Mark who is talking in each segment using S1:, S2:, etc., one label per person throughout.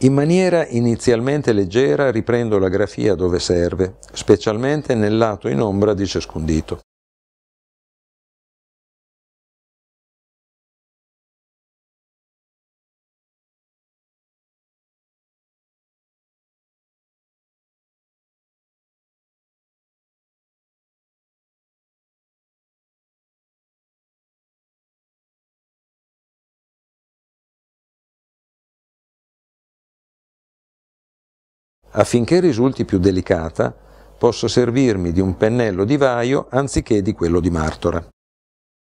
S1: In maniera inizialmente leggera riprendo la grafia dove
S2: serve, specialmente nel lato in ombra di ciascun dito. affinché risulti più delicata,
S1: posso servirmi di un pennello di vaio anziché di quello di martora.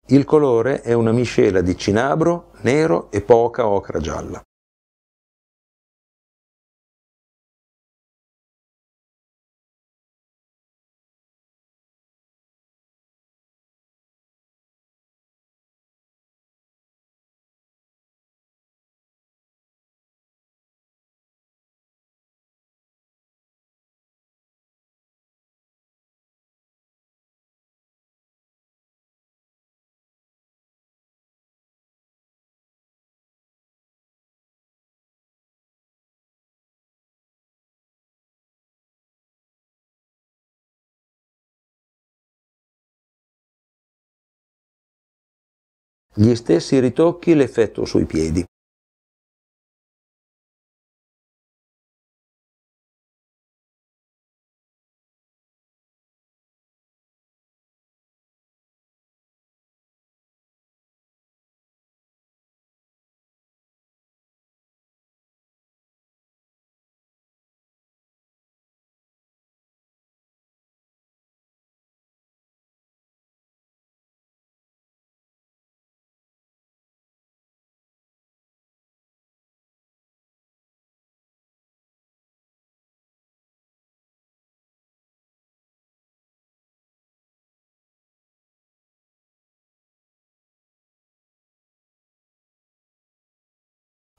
S2: Il colore è una miscela di cinabro, nero e poca ocra gialla. Gli stessi ritocchi l'effetto sui piedi.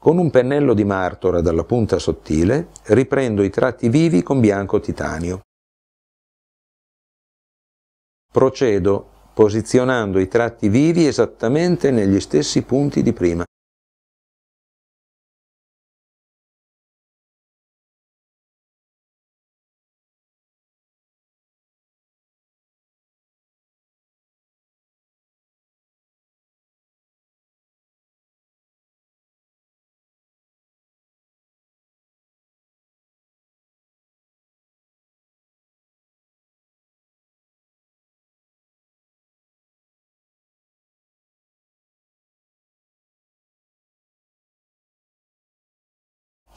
S2: Con un
S3: pennello di martora dalla punta sottile riprendo i tratti vivi con bianco titanio. Procedo posizionando i
S2: tratti vivi esattamente negli stessi punti di prima.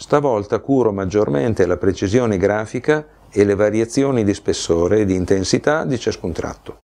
S2: Stavolta curo maggiormente la precisione grafica e le variazioni di spessore e di intensità di ciascun tratto.